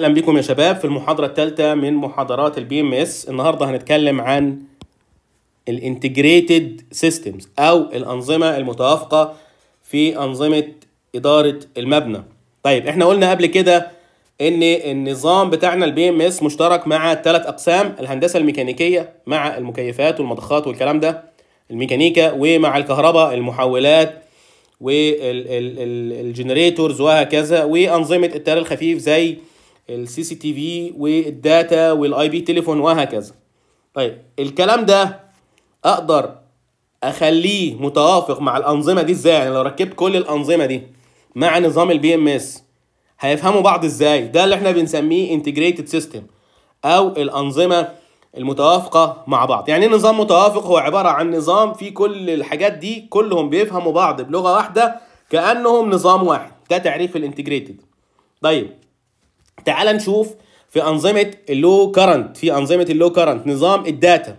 اهلا بكم يا شباب في المحاضره الثالثه من محاضرات البي ام اس النهارده هنتكلم عن الانتجريتد سيستمز او الانظمه المتوافقه في انظمه اداره المبنى طيب احنا قلنا قبل كده ان النظام بتاعنا البي ام اس مشترك مع ثلاث اقسام الهندسه الميكانيكيه مع المكيفات والمضخات والكلام ده الميكانيكا ومع الكهرباء المحولات والجنريتورز وهكذا وانظمه التيار الخفيف زي السي سي تي في والداتا والاي بي تليفون وهكذا طيب الكلام ده اقدر اخليه متوافق مع الانظمه دي ازاي يعني لو ركبت كل الانظمه دي مع نظام البي ام اس هيفهموا بعض ازاي ده اللي احنا بنسميه انتجريتد سيستم او الانظمه المتوافقه مع بعض يعني ايه نظام متوافق هو عباره عن نظام فيه كل الحاجات دي كلهم بيفهموا بعض بلغه واحده كانهم نظام واحد ده تعريف الانتجريتد طيب تعال نشوف في انظمه اللو كرنت في انظمه اللو كرنت نظام الداتا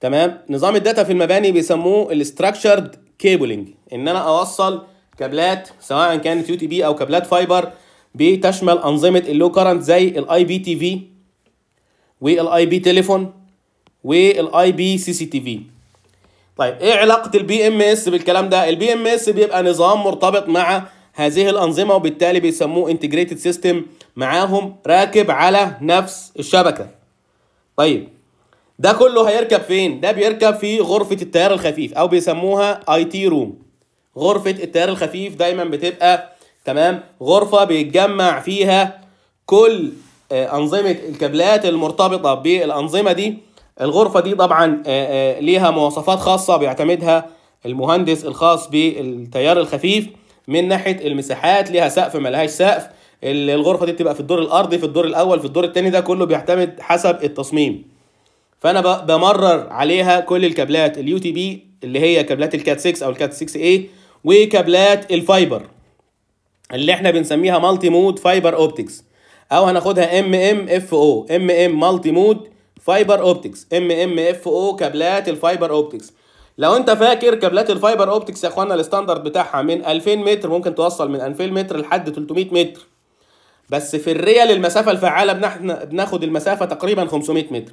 تمام نظام الداتا في المباني بيسموه الاستراكشرد كيبلنج ان انا اوصل كابلات سواء كانت يو تي بي او كابلات فايبر بتشمل انظمه اللو كرنت زي الاي بي تي في والاي بي تليفون والاي بي سي سي تي في طيب ايه علاقه البي ام اس بالكلام ده البي ام اس بيبقى نظام مرتبط مع هذه الانظمه وبالتالي بيسموه انتجريتد سيستم معاهم راكب على نفس الشبكه طيب ده كله هيركب فين ده بيركب في غرفه التيار الخفيف او بيسموها اي تي روم غرفه التيار الخفيف دايما بتبقى تمام غرفه بيتجمع فيها كل آه، انظمه الكابلات المرتبطه بالانظمه دي الغرفه دي طبعا آه، آه، ليها مواصفات خاصه بيعتمدها المهندس الخاص بالتيار الخفيف من ناحيه المساحات ليها سقف ما لهاش سقف الغرفه دي بتبقى في الدور الارضي في الدور الاول في الدور الثاني ده كله بيعتمد حسب التصميم فانا بمرر عليها كل الكابلات اليو تي بي اللي هي كابلات الكات 6 او الكات 6 اي وكابلات الفايبر اللي احنا بنسميها مالتي مود فايبر اوبتكس او هناخدها ام ام اف او ام ام مالتي مود فايبر اوبتكس ام ام اف او كابلات الفايبر اوبتكس لو انت فاكر كابلات الفايبر اوبتكس يا اخوانا الستاندرد بتاعها من 2000 متر ممكن توصل من 2000 متر لحد 300 متر بس في الريال المسافه الفعاله بناخد المسافه تقريبا 500 متر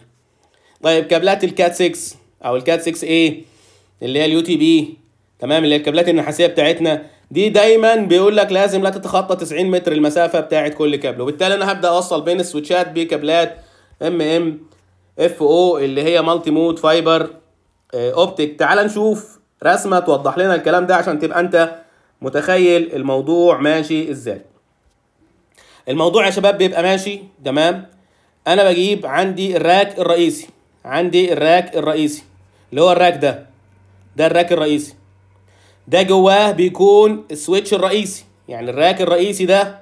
طيب كابلات الكات 6 او الكات 6 اي اللي هي اليو تي بي تمام اللي هي الكابلات النحاسيه بتاعتنا دي دايما بيقول لك لازم لا تتخطى 90 متر المسافه بتاعه كل كابل وبالتالي انا هبدا اوصل بين السويتشات بكابلات ام ام اف او اللي هي مالتي مود فايبر آه، اوبتيك تعال نشوف رسمه توضح لنا الكلام ده عشان تبقى انت متخيل الموضوع ماشي ازاي الموضوع يا شباب بيبقى ماشي تمام انا بجيب عندي الراك الرئيسي عندي الراك الرئيسي اللي هو الراك ده ده الراك الرئيسي ده جواه بيكون السويتش الرئيسي يعني الراك الرئيسي ده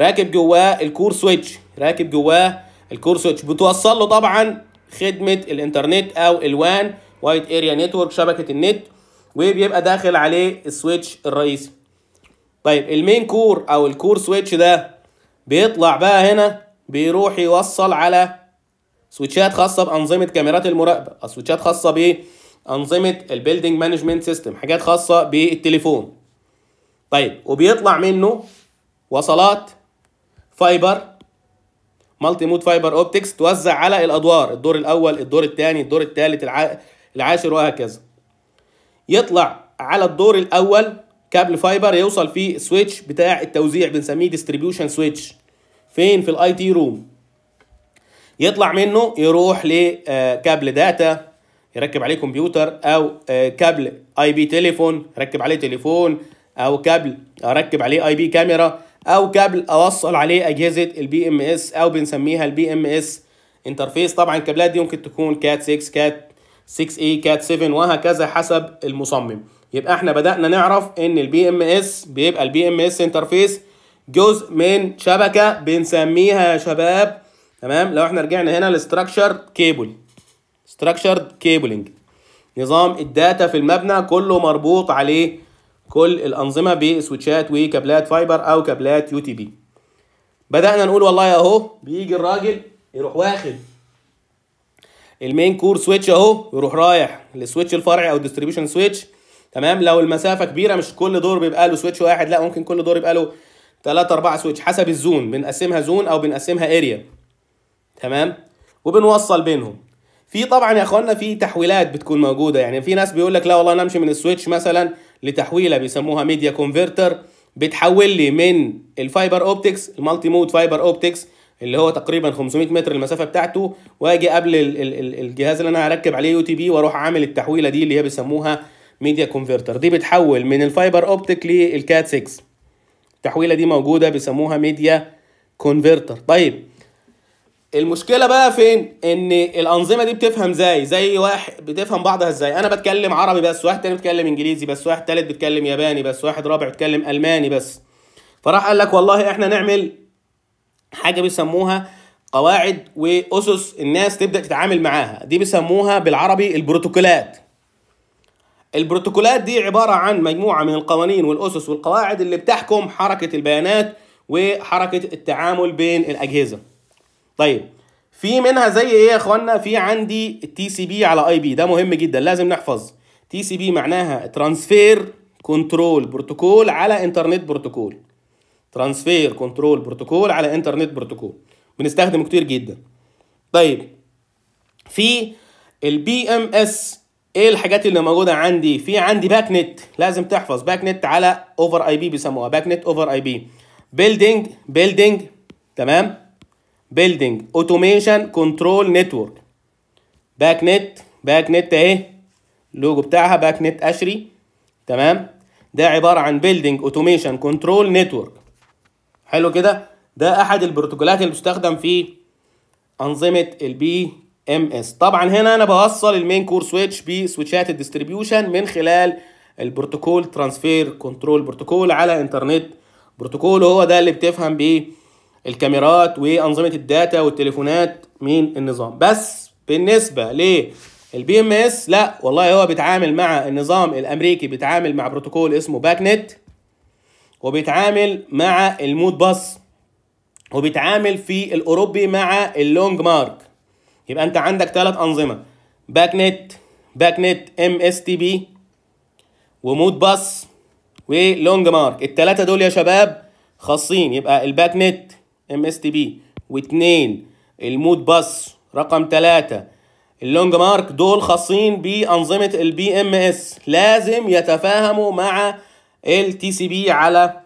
راكب جواه الكور سويتش راكب جواه الكور سويتش بتوصل له طبعا خدمه الانترنت او الوان وايد اريا نتورك شبكه النت وبيبقى داخل عليه السويتش الرئيسي طيب المين كور او الكور سويتش ده بيطلع بقى هنا بيروح يوصل على سويتشات خاصه بانظمه كاميرات المراقبه سويتشات خاصه بانظمه البيلدينج البيلدنج مانجمنت سيستم حاجات خاصه بالتليفون طيب وبيطلع منه وصلات فايبر مالتي مود فايبر اوبتكس توزع على الادوار الدور الاول الدور الثاني الدور الثالث العاشر وهكذا يطلع على الدور الاول كابل فايبر يوصل في سويتش بتاع التوزيع بنسميه ديستريبيوشن سويتش فين في الاي تي روم يطلع منه يروح لكابل آه، داتا يركب عليه كمبيوتر او آه، كابل اي بي تليفون ركب عليه تليفون او كابل اركب عليه اي بي كاميرا او كابل اوصل عليه اجهزه البي ام اس او بنسميها البي ام اس انترفيس طبعا الكابلات دي ممكن تكون كات 6 كات 6A كات 7 وهكذا حسب المصمم يبقى احنا بدأنا نعرف ان البي ام اس بيبقى البي ام اس انترفيس جزء من شبكة بنسميها يا شباب تمام لو احنا رجعنا هنا لستراكشر كيبل ستراكشر كيبلنج نظام الداتا في المبنى كله مربوط عليه كل الأنظمة بسويتشات وكابلات فايبر أو كابلات يو تي بي بدأنا نقول والله أهو بيجي الراجل يروح واخد المين كور سويتش اهو يروح رايح للسويتش الفرعي او ديستريبيوشن سويتش تمام لو المسافه كبيره مش كل دور بيبقى له سويتش واحد لا ممكن كل دور يبقى له 3 4 سويتش حسب الزون بنقسمها زون او بنقسمها اريا تمام وبنوصل بينهم في طبعا يا اخوانا في تحويلات بتكون موجوده يعني في ناس بيقول لك لا والله انا امشي من السويتش مثلا لتحويله بيسموها ميديا كونفرتر بتحول لي من الفايبر اوبتكس المالتي مود فايبر اوبتكس اللي هو تقريبا 500 متر المسافه بتاعته واجي قبل الجهاز اللي انا هركب عليه يو تي بي واروح عامل التحويله دي اللي هي بيسموها ميديا كونفرتر دي بتحول من الفايبر اوبتيك للكات 6 التحويله دي موجوده بيسموها ميديا كونفرتر طيب المشكله بقى فين ان الانظمه دي بتفهم زي زي واحد بتفهم بعضها ازاي انا بتكلم عربي بس واحد تاني بيتكلم انجليزي بس واحد تالت بيتكلم ياباني بس واحد رابع بيتكلم الماني بس فراح قال لك والله احنا نعمل حاجه بيسموها قواعد واسس الناس تبدا تتعامل معاها دي بيسموها بالعربي البروتوكولات البروتوكولات دي عباره عن مجموعه من القوانين والاسس والقواعد اللي بتحكم حركه البيانات وحركه التعامل بين الاجهزه طيب في منها زي ايه يا اخوانا في عندي التي سي بي على اي بي ده مهم جدا لازم نحفظ تي سي بي معناها ترانسفير كنترول بروتوكول على انترنت بروتوكول ترانسفير كنترول بروتوكول على انترنت بروتوكول بنستخدمه كتير جدا طيب في البي ام اس ايه الحاجات اللي موجوده عندي في عندي باك نت لازم تحفظ باك نت على اوفر اي بي بيسموها باك نت اوفر اي بي بيلدينج بيلدينج تمام بيلدينج اوتوميشن كنترول نتورك باك نت باك نت اهي اللوجو بتاعها باك نت اشري تمام ده عباره عن بيلدينج اوتوميشن كنترول نتورك حلو كده ده احد البروتوكولات اللي بتستخدم في انظمه البي ام اس طبعا هنا انا بوصل المين كور سويتش بسويتشات الديستريبيوشن من خلال البروتوكول ترانسفير كنترول بروتوكول على انترنت بروتوكول هو ده اللي بتفهم بيه الكاميرات وانظمه الداتا والتليفونات من النظام بس بالنسبه للبي ام اس لا والله هو بيتعامل مع النظام الامريكي بيتعامل مع بروتوكول اسمه باك نت وبيتعامل مع المود باس وبيتعامل في الاوروبي مع اللونج مارك يبقى انت عندك ثلاث انظمه باك نت باك نت ام اس تي بي ومود باس ولونج مارك الثلاثه دول يا شباب خاصين يبقى الباك نت ام اس تي بي واثنين المود باس رقم ثلاثة اللونج مارك دول خاصين بانظمه البي ام اس لازم يتفاهموا مع ال تي سي بي على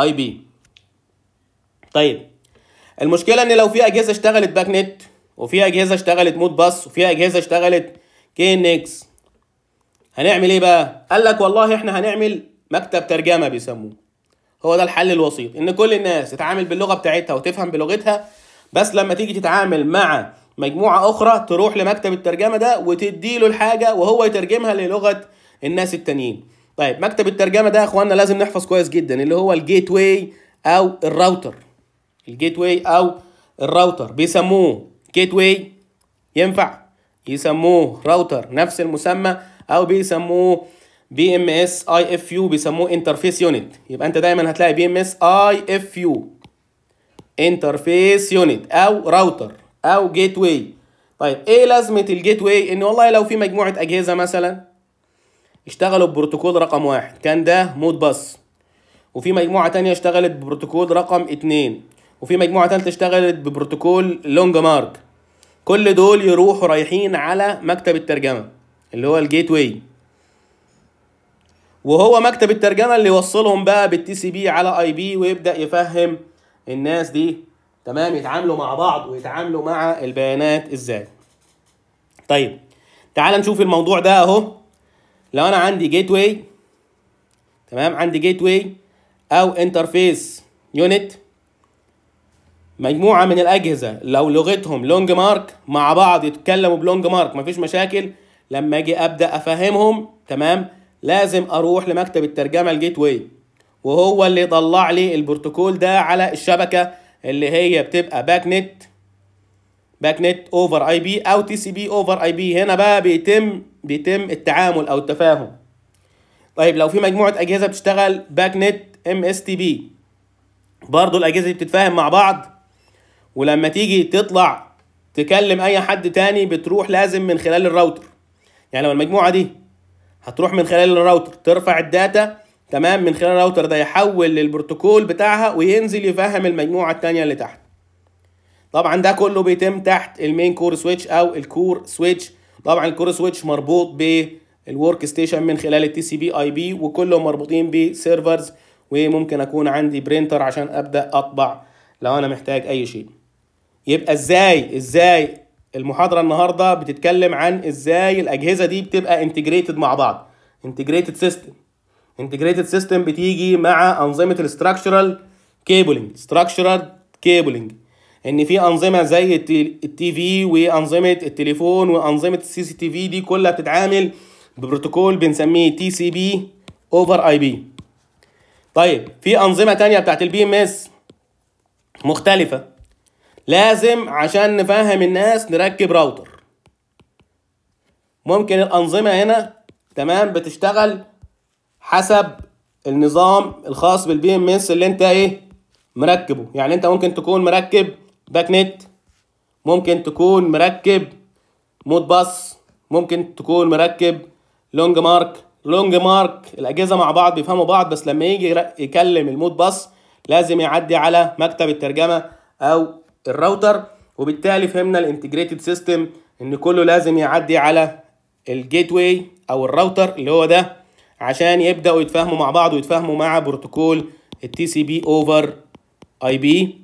اي بي طيب المشكله ان لو في اجهزه اشتغلت باك نت وفي اجهزه اشتغلت مود باس وفي اجهزه اشتغلت كي ان اكس هنعمل ايه بقى قال لك والله احنا هنعمل مكتب ترجمه بيسموه هو ده الحل الوسيط ان كل الناس تتعامل باللغه بتاعتها وتفهم بلغتها بس لما تيجي تتعامل مع مجموعه اخرى تروح لمكتب الترجمه ده وتديله الحاجه وهو يترجمها للغه الناس التانيين طيب مكتب الترجمه ده يا اخوانا لازم نحفظ كويس جدا اللي هو الجيت واي او الراوتر الجيت واي او الراوتر بيسموه جيت واي ينفع يسموه راوتر نفس المسمى او بيسموه بي ام اس اي اف يو بيسموه انترفيس يونت يبقى انت دايما هتلاقي بي ام اس اي اف يو انترفيس يونت او راوتر او جيت واي طيب ايه لازمه الجيت واي ان والله لو في مجموعه اجهزه مثلا اشتغلوا ببروتوكول رقم واحد كان ده مود بس وفي مجموعة تانية اشتغلت ببروتوكول رقم اتنين وفي مجموعة تالتة اشتغلت ببروتوكول لونج مارك كل دول يروحوا رايحين على مكتب الترجمة اللي هو الجيت واي وهو مكتب الترجمة اللي يوصلهم بقى بالتي سي بي على اي بي ويبدأ يفهم الناس دي تمام يتعاملوا مع بعض ويتعاملوا مع البيانات ازاي طيب تعال نشوف الموضوع ده اهو لو انا عندي جيت واي تمام عندي جيت واي او انترفيس يونت مجموعه من الاجهزه لو لغتهم لونج مارك مع بعض يتكلموا بلونج مارك مفيش مشاكل لما اجي ابدا افهمهم تمام لازم اروح لمكتب الترجمه الجيت واي وهو اللي يطلع لي البروتوكول ده على الشبكه اللي هي بتبقى باك نت باك نت اوفر اي بي او تي سي بي اوفر اي بي هنا بقى بيتم بيتم التعامل او التفاهم طيب لو في مجموعه اجهزه بتشتغل باك نت ام اس تي بي برضه الاجهزه دي بتتفاهم مع بعض ولما تيجي تطلع تكلم اي حد تاني بتروح لازم من خلال الراوتر يعني لو المجموعه دي هتروح من خلال الراوتر ترفع الداتا تمام من خلال الراوتر ده يحول للبروتوكول بتاعها وينزل يفهم المجموعه التانيه اللي تحت طبعا ده كله بيتم تحت المين كور سويتش او الكور سويتش طبعا الكور سويتش مربوط بالورك ستيشن من خلال التي سي بي اي بي وكلهم مربوطين بسيرفرز وممكن اكون عندي برينتر عشان ابدا اطبع لو انا محتاج اي شيء يبقى ازاي ازاي المحاضره النهارده بتتكلم عن ازاي الاجهزه دي بتبقى انتجريتد مع بعض انتجريتد سيستم انتجريتد سيستم بتيجي مع انظمه الاستراكشرال كيبلنج استراكشرال كيبلنج ان في انظمه زي التي في وانظمه التليفون وانظمه السي سي تي في دي كلها بتتعامل ببروتوكول بنسميه تي سي بي اوفر اي بي طيب في انظمه تانية بتاعت البي ام اس مختلفه لازم عشان نفهم الناس نركب راوتر ممكن الانظمه هنا تمام بتشتغل حسب النظام الخاص بالبي ام اس اللي انت ايه مركبه يعني انت ممكن تكون مركب باك نت ممكن تكون مركب مود باص ممكن تكون مركب لونج مارك لونج مارك الاجهزه مع بعض بيفهموا بعض بس لما يجي يكلم المود باص لازم يعدي على مكتب الترجمه او الراوتر وبالتالي فهمنا الانتجريتد سيستم ان كله لازم يعدي على الجيت واي او الراوتر اللي هو ده عشان يبداوا يتفاهموا مع بعض ويتفاهموا مع بروتوكول التي سي بي اوفر اي بي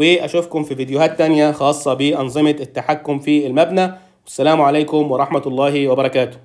واشوفكم في فيديوهات تانية خاصة بانظمة التحكم في المبنى والسلام عليكم ورحمة الله وبركاته